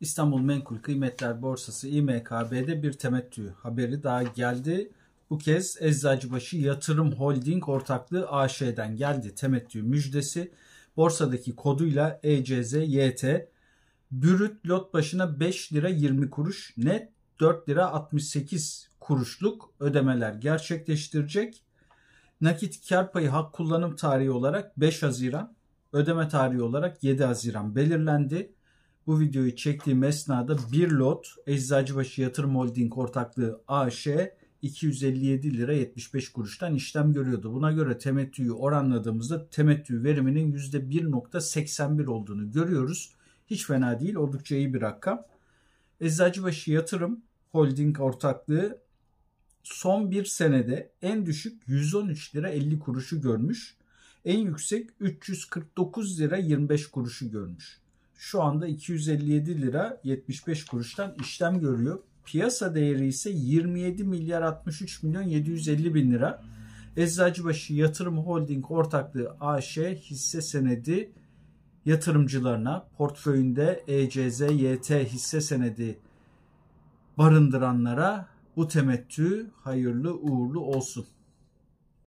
İstanbul Menkul Kıymetler Borsası İMKB'de bir temettü haberi daha geldi. Bu kez Eczacıbaşı Yatırım Holding Ortaklığı AŞ'den geldi temettü müjdesi. Borsadaki koduyla ECZYT bürüt lot başına 5 lira 20 kuruş net 4 lira 68 kuruşluk ödemeler gerçekleştirecek. Nakit kar payı hak kullanım tarihi olarak 5 Haziran, ödeme tarihi olarak 7 Haziran belirlendi bu videoyu çektiğim esnada bir lot Eczacıbaşı Yatırım Holding Ortaklığı AŞ 257 lira 75 kuruştan işlem görüyordu. Buna göre temettüyü oranladığımızda temettü veriminin %1.81 olduğunu görüyoruz. Hiç fena değil oldukça iyi bir rakam. Eczacıbaşı Yatırım Holding Ortaklığı son bir senede en düşük 113 lira 50 kuruşu görmüş. En yüksek 349 lira 25 kuruşu görmüş şu anda 257 lira 75 kuruştan işlem görüyor. Piyasa değeri ise 27 milyar 63 milyon 750 bin lira. Eczacıbaşı Yatırım Holding Ortaklığı AŞ hisse senedi yatırımcılarına portföyünde ECZ, YT hisse senedi barındıranlara bu temettü hayırlı uğurlu olsun.